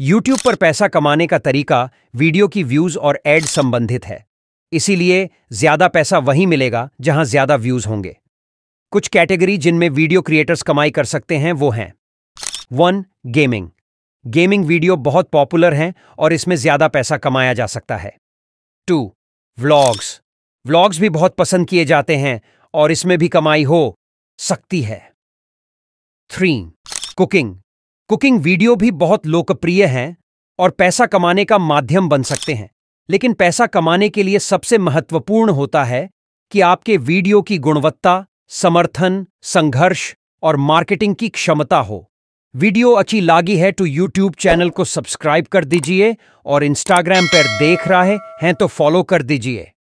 YouTube पर पैसा कमाने का तरीका वीडियो की व्यूज और एड संबंधित है इसीलिए ज्यादा पैसा वहीं मिलेगा जहां ज्यादा व्यूज होंगे कुछ कैटेगरी जिनमें वीडियो क्रिएटर्स कमाई कर सकते हैं वो हैं वन गेमिंग गेमिंग वीडियो बहुत पॉपुलर हैं और इसमें ज्यादा पैसा कमाया जा सकता है टू व्लॉग्स व्लॉग्स भी बहुत पसंद किए जाते हैं और इसमें भी कमाई हो सकती है थ्री कुकिंग कुकिंग वीडियो भी बहुत लोकप्रिय हैं और पैसा कमाने का माध्यम बन सकते हैं लेकिन पैसा कमाने के लिए सबसे महत्वपूर्ण होता है कि आपके वीडियो की गुणवत्ता समर्थन संघर्ष और मार्केटिंग की क्षमता हो वीडियो अच्छी लागी है तो यूट्यूब चैनल को सब्सक्राइब कर दीजिए और इंस्टाग्राम पर देख रहा है हैं तो फॉलो कर दीजिए